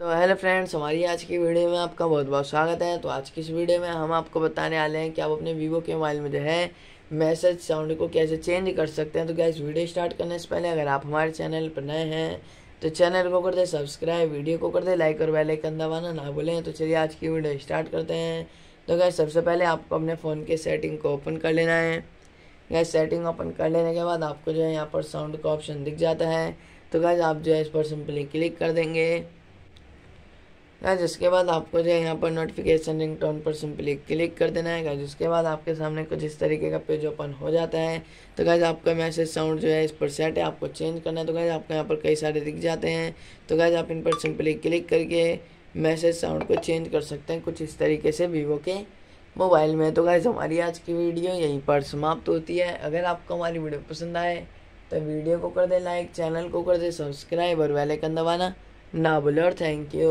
तो hello friends हमारी आज की वीडियो में आपका बहुत बहुत स्वागत है तो आज की इस वीडियो में हम आपको बताने वाले हैं कि आप अपने वीवो के मोबाइल में जो है मैसेज साउंड को कैसे चेंज कर सकते हैं तो क्या इस वीडियो स्टार्ट करने से पहले अगर आप हमारे चैनल पर नए हैं तो चैनल को कर दे सब्सक्राइब वीडियो को कर दे लाइक और बेलाइकन दबाना ना भूलें तो चलिए आज की वीडियो स्टार्ट करते हैं तो क्या सबसे पहले आपको अपने फ़ोन के सेटिंग को ओपन कर लेना है गैस सेटिंग ओपन कर लेने के बाद आपको जो है यहाँ पर साउंड का ऑप्शन दिख जाता है तो गैस आप जो है इस पर सिंपली क्लिक कर देंगे गाइज इसके बाद आपको जो है यहाँ पर नोटिफिकेशन रिंग टोन पर सिंपली क्लिक कर देना है गाइज उसके बाद आपके सामने कुछ इस तरीके का पेज ओपन हो जाता है तो गाइज आपका मैसेज साउंड जो है इस पर सेट है आपको चेंज करना है तो गाइज आपको यहाँ पर कई सारे दिख जाते हैं तो गाइज आप इन पर सिंपली क्लिक करके मैसेज साउंड को चेंज कर सकते हैं कुछ इस तरीके से वीवो के मोबाइल में तो गाइज हमारी आज की वीडियो यहीं पर समाप्त होती है अगर आपको हमारी वीडियो पसंद आए तो वीडियो को कर दे लाइक चैनल को कर दे सब्सक्राइब और वेलाइकन दबाना ना बोले और थैंक यू